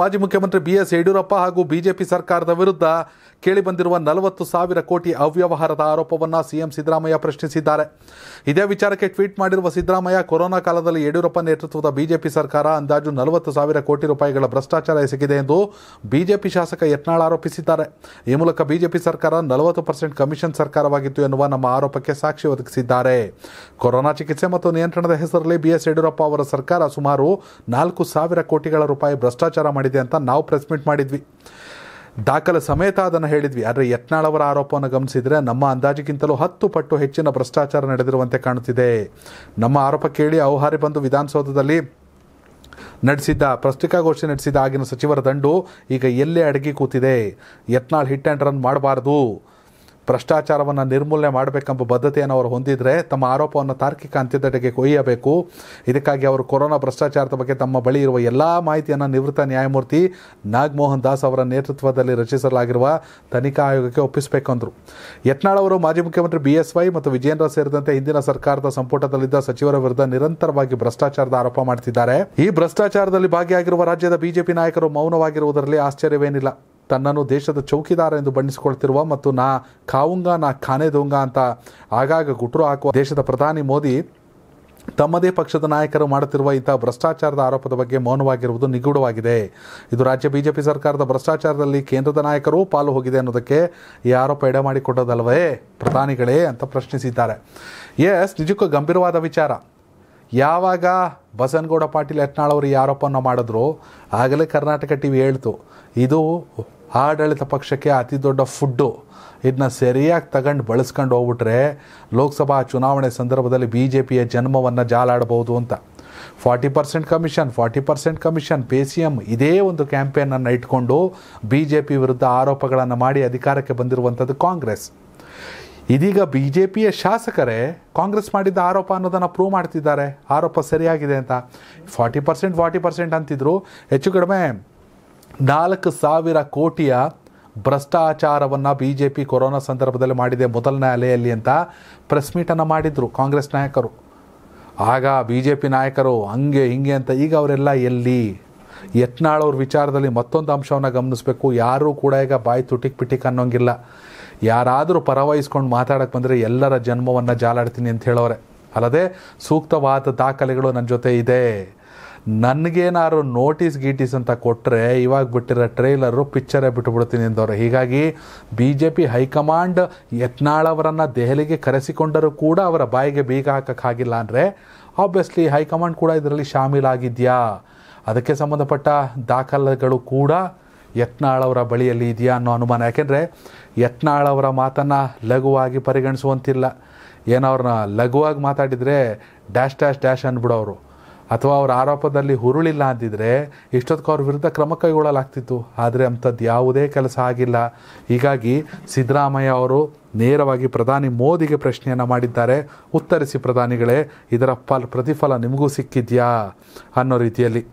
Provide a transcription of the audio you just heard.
ಮಾಜಿ ಮುಖ್ಯಮಂತ್ರಿ ಬಿಎಸ್ ಯಡಿಯೂರಪ್ಪ ಹಾಗೂ ಬಿಜೆಪಿ ಸರ್ಕಾರದ ವಿರುದ್ಧ ಕೇಳಿಬಂದಿರುವ ನಲವತ್ತು ಸಾವಿರ ಕೋಟಿ ಅವ್ಯವಹಾರದ ಆರೋಪವನ್ನು ಸಿಎಂ ಸಿದ್ದರಾಮಯ್ಯ ಪ್ರಶ್ನಿಸಿದ್ದಾರೆ ಇದೇ ವಿಚಾರಕ್ಕೆ ಟ್ವೀಟ್ ಮಾಡಿರುವ ಸಿದ್ದರಾಮಯ್ಯ ಕೊರೋನಾ ಕಾಲದಲ್ಲಿ ಯಡಿಯೂರಪ್ಪ ನೇತೃತ್ವದ ಬಿಜೆಪಿ ಸರ್ಕಾರ ಅಂದಾಜು ನಲವತ್ತು ಸಾವಿರ ಕೋಟಿ ರೂಪಾಯಿಗಳ ಭ್ರಷ್ಟಾಚಾರ ಎಸಗಿದೆ ಎಂದು ಬಿಜೆಪಿ ಶಾಸಕ ಯತ್ನಾಳ್ ಆರೋಪಿಸಿದ್ದಾರೆ ಈ ಮೂಲಕ ಬಿಜೆಪಿ ಸರ್ಕಾರ ನಲವತ್ತು ಪರ್ಸೆಂಟ್ ಕಮಿಷನ್ ಸರ್ಕಾರವಾಗಿತ್ತು ಎನ್ನುವ ನಮ್ಮ ಆರೋಪಕ್ಕೆ ಸಾಕ್ಷಿ ಒದಗಿಸಿದ್ದಾರೆ ಕೊರೋನಾ ಚಿಕಿತ್ಸೆ ಮತ್ತು ನಿಯಂತ್ರಣದ ಹೆಸರಲ್ಲಿ ಬಿಎಸ್ ಯಡಿಯೂರಪ್ಪ ಅವರ ಸರ್ಕಾರ ಸುಮಾರು ನಾಲ್ಕು ಸಾವಿರ ಕೋಟಿಗಳ ರೂಪಾಯಿ ಭ್ರಷ್ಟಾಚಾರ ಮಾಡಿದೆ ಅಂತ ನಾವು ಪ್ರೆಸ್ ಮೀಟ್ ಮಾಡಿದ್ವಿ ದಾಖಲೆ ಸಮೇತ ಅದನ್ನು ಹೇಳಿದ್ವಿ ಆದರೆ ಯತ್ನಾಳ್ ಅವರ ಆರೋಪವನ್ನು ಗಮನಿಸಿದರೆ ನಮ್ಮ ಅಂದಾಜಿಗಿಂತಲೂ ಹತ್ತು ಪಟ್ಟು ಹೆಚ್ಚಿನ ಭ್ರಷ್ಟಾಚಾರ ನಡೆದಿರುವಂತೆ ಕಾಣುತ್ತಿದೆ ನಮ್ಮ ಆರೋಪ ಕೇಳಿ ಔಹಾರಿ ಬಂದು ವಿಧಾನಸೌಧದಲ್ಲಿ ನಡೆಸಿದ್ದ ಪ್ರಸ್ತಿಕಾಗೋಷ್ಠಿ ನಡೆಸಿದ ಆಗಿನ ಸಚಿವರ ದಂಡು ಈಗ ಎಲ್ಲೇ ಅಡಗಿ ಕೂತಿದೆ ಯತ್ನಾಳ್ ಹಿಟ್ ಆ್ಯಂಡ್ ರನ್ ಮಾಡಬಾರ್ದು ಭ್ರಷ್ಟಾಚಾರವನ್ನು ನಿರ್ಮೂಲನೆ ಮಾಡಬೇಕೆಂಬ ಬದ್ಧತೆಯನ್ನು ಅವರು ಹೊಂದಿದರೆ ತಮ್ಮ ಆರೋಪವನ್ನು ತಾರ್ಕಿಕ ಅಂತ್ಯದಡೆಗೆ ಕೊಯ್ಯಬೇಕು ಇದಕ್ಕಾಗಿ ಅವರು ಕೊರೋನಾ ಭ್ರಷ್ಟಾಚಾರದ ಬಗ್ಗೆ ತಮ್ಮ ಬಳಿ ಇರುವ ಎಲ್ಲ ಮಾಹಿತಿಯನ್ನು ನಿವೃತ್ತ ನ್ಯಾಯಮೂರ್ತಿ ನಾಗಮೋಹನ್ ದಾಸ್ ಅವರ ನೇತೃತ್ವದಲ್ಲಿ ರಚಿಸಲಾಗಿರುವ ತನಿಖಾ ಆಯೋಗಕ್ಕೆ ಒಪ್ಪಿಸಬೇಕು ಯತ್ನಾಳ್ ಅವರು ಮಾಜಿ ಮುಖ್ಯಮಂತ್ರಿ ಬಿ ಎಸ್ ವೈ ಮತ್ತು ವಿಜೇಂದ್ರ ಸೇರಿದಂತೆ ಹಿಂದಿನ ಸರ್ಕಾರದ ಸಂಪುಟದಲ್ಲಿದ್ದ ಸಚಿವರ ವಿರುದ್ಧ ನಿರಂತರವಾಗಿ ಭ್ರಷ್ಟಾಚಾರದ ಆರೋಪ ಮಾಡುತ್ತಿದ್ದಾರೆ ಈ ಭ್ರಷ್ಟಾಚಾರದಲ್ಲಿ ಭಾಗಿಯಾಗಿರುವ ರಾಜ್ಯದ ಬಿಜೆಪಿ ನಾಯಕರು ಮೌನವಾಗಿರುವುದರಲ್ಲಿ ಆಶ್ಚರ್ಯವೇನಿಲ್ಲ ತನ್ನನ್ನು ದೇಶದ ಚೌಕಿದಾರ ಎಂದು ಬಣ್ಣಿಸಿಕೊಳ್ತಿರುವ ಮತ್ತು ನಾ ಕಾವುಂಗ ನಾ ಖಾನೆ ದೊಂಗ ಅಂತ ಆಗಾಗ ಗುಟ್ರು ಹಾಕುವ ದೇಶದ ಪ್ರಧಾನಿ ಮೋದಿ ತಮ್ಮದೇ ಪಕ್ಷದ ನಾಯಕರು ಮಾಡುತ್ತಿರುವ ಇಂಥ ಭ್ರಷ್ಟಾಚಾರದ ಆರೋಪದ ಬಗ್ಗೆ ಮೌನವಾಗಿರುವುದು ನಿಗೂಢವಾಗಿದೆ ಇದು ರಾಜ್ಯ ಬಿಜೆಪಿ ಸರ್ಕಾರದ ಭ್ರಷ್ಟಾಚಾರದಲ್ಲಿ ಕೇಂದ್ರದ ನಾಯಕರೂ ಪಾಲು ಹೋಗಿದೆ ಅನ್ನೋದಕ್ಕೆ ಈ ಆರೋಪ ಎಡೆಮಾಡಿಕೊಟ್ಟದಲ್ವೇ ಪ್ರಧಾನಿಗಳೇ ಅಂತ ಪ್ರಶ್ನಿಸಿದ್ದಾರೆ ಎಸ್ ನಿಜಕ್ಕೂ ಗಂಭೀರವಾದ ವಿಚಾರ ಯಾವಾಗ ಬಸನಗೌಡ ಪಾಟೀಲ್ ಯತ್ನಾಳ್ ಅವರು ಈ ಆರೋಪವನ್ನು ಮಾಡಿದ್ರು ಆಗಲೇ ಕರ್ನಾಟಕ ಟಿ ವಿ ಹೇಳ್ತು ಇದು ಆಡಳಿತ ಪಕ್ಷಕ್ಕೆ ಅತಿ ದೊಡ್ಡ ಫುಡ್ಡು ಇದನ್ನ ಸರಿಯಾಗಿ ತಗೊಂಡು ಬಳಸ್ಕೊಂಡು ಹೋಗ್ಬಿಟ್ರೆ ಲೋಕಸಭಾ ಚುನಾವಣೆ ಸಂದರ್ಭದಲ್ಲಿ ಬಿ ಜೆ ಪಿಯ ಜನ್ಮವನ್ನು ಜಾಲಾಡಬಹುದು ಅಂತ forty percent commission forty percent commission P C M ಇದೇ ಒಂದು ಕ್ಯಾಂಪೇನನ್ನು ಇಟ್ಕೊಂಡು ಬಿ ಜೆ ಪಿ ವಿರುದ್ಧ ಆರೋಪಗಳನ್ನು ಮಾಡಿ ಅಧಿಕಾರಕ್ಕೆ ಬಂದಿರುವಂಥದ್ದು ಕಾಂಗ್ರೆಸ್ ಇದೀಗ ಬಿ ಜೆ ಪಿಯ ಶಾಸಕರೇ ಕಾಂಗ್ರೆಸ್ ಮಾಡಿದ್ದ ಆರೋಪ ಅನ್ನೋದನ್ನು ಪ್ರೂವ್ ಮಾಡ್ತಿದ್ದಾರೆ ಆರೋಪ ಸರಿಯಾಗಿದೆ ಅಂತ ಫಾರ್ಟಿ ಪರ್ಸೆಂಟ್ ಫಾರ್ಟಿ ಪರ್ಸೆಂಟ್ ಅಂತಿದ್ರು ಹೆಚ್ಚು ಕಡಿಮೆ ನಾಲ್ಕು ಸಾವಿರ ಕೋಟಿಯ ಭ್ರಷ್ಟಾಚಾರವನ್ನು ಬಿ ಜೆ ಪಿ ಕೊರೋನಾ ಸಂದರ್ಭದಲ್ಲಿ ಮಾಡಿದೆ ಮೊದಲನೇ ಅಲೆಯಲ್ಲಿ ಅಂತ ಪ್ರೆಸ್ ಮೀಟನ್ನು ಮಾಡಿದರು ಕಾಂಗ್ರೆಸ್ ನಾಯಕರು ಆಗ ಬಿ ಜೆ ಪಿ ನಾಯಕರು ಹಂಗೆ ಹಿಂಗೆ ಅಂತ ಈಗ ಅವರೆಲ್ಲ ಎಲ್ಲಿ ಯತ್ನಾಳವ್ರ ವಿಚಾರದಲ್ಲಿ ಮತ್ತೊಂದು ಅಂಶವನ್ನು ಗಮನಿಸಬೇಕು ಯಾರೂ ಕೂಡ ಈಗ ಬಾಯಿ ತುಟಿಕ್ ಪಿಟಿಕ್ ಅನ್ನೋಂಗಿಲ್ಲ ಯಾರಾದರೂ ಪರವಹಿಸ್ಕೊಂಡು ಮಾತಾಡಕ್ಕೆ ಬಂದರೆ ಎಲ್ಲರ ಜನ್ಮವನ್ನು ಜಾಲಾಡ್ತೀನಿ ಅಂತ ಹೇಳೋರೆ ಅಲ್ಲದೆ ಸೂಕ್ತವಾದ ದಾಖಲೆಗಳು ನನ್ನ ಜೊತೆ ಇದೆ ನನಗೇನಾದ್ರು ನೋಟಿಸ್ ಗೀಟಿಸ್ ಅಂತ ಕೊಟ್ಟರೆ ಇವಾಗ ಬಿಟ್ಟಿರೋ ಟ್ರೈಲರು ಪಿಕ್ಚರೇ ಬಿಟ್ಟುಬಿಡ್ತೀನಿ ಎಂದವರು ಹೀಗಾಗಿ ಬಿ ಜೆ ಪಿ ಹೈಕಮಾಂಡ್ ಯತ್ನಾಳವರನ್ನು ದೆಹಲಿಗೆ ಕರೆಸಿಕೊಂಡರೂ ಕೂಡ ಅವರ ಬಾಯಿಗೆ ಬೀಗ ಹಾಕೋಕ್ಕಾಗಿಲ್ಲ ಅಂದರೆ ಆಬ್ವಿಯಸ್ಲಿ ಹೈಕಮಾಂಡ್ ಕೂಡ ಇದರಲ್ಲಿ ಶಾಮೀಲಾಗಿದೆಯಾ ಅದಕ್ಕೆ ಸಂಬಂಧಪಟ್ಟ ದಾಖಲೆಗಳು ಕೂಡ ಯತ್ನಾಳ್ ಅವರ ಬಳಿಯಲ್ಲಿ ಇದೆಯಾ ಅನ್ನೋ ಅನುಮಾನ ಯಾಕೆಂದರೆ ಯತ್ನಾಳ್ ಅವರ ಮಾತನ್ನು ಲಘುವಾಗಿ ಪರಿಗಣಿಸುವಂತಿಲ್ಲ ಏನೋ ಲಘುವಾಗಿ ಮಾತಾಡಿದರೆ ಡ್ಯಾಶ್ ಡ್ಯಾಶ್ ಡ್ಯಾಶ್ ಅಂದ್ಬಿಡೋರು ಅಥವಾ ಅವ್ರ ಆರೋಪದಲ್ಲಿ ಹುರುಳಿಲ್ಲ ಅಂದಿದ್ರೆ ಇಷ್ಟೊತ್ತಿಗೆ ಅವ್ರ ವಿರುದ್ಧ ಕ್ರಮ ಕೈಗೊಳ್ಳಲಾಗ್ತಿತ್ತು ಆದರೆ ಅಂಥದ್ದು ಯಾವುದೇ ಕೆಲಸ ಆಗಿಲ್ಲ ಹೀಗಾಗಿ ಸಿದ್ದರಾಮಯ್ಯ ಅವರು ನೇರವಾಗಿ ಪ್ರಧಾನಿ ಮೋದಿಗೆ ಪ್ರಶ್ನೆಯನ್ನು ಮಾಡಿದ್ದಾರೆ ಉತ್ತರಿಸಿ ಪ್ರಧಾನಿಗಳೇ ಇದರ ಫಲ್ ಪ್ರತಿಫಲ ನಿಮಗೂ ಸಿಕ್ಕಿದ್ಯಾ ಅನ್ನೋ ರೀತಿಯಲ್ಲಿ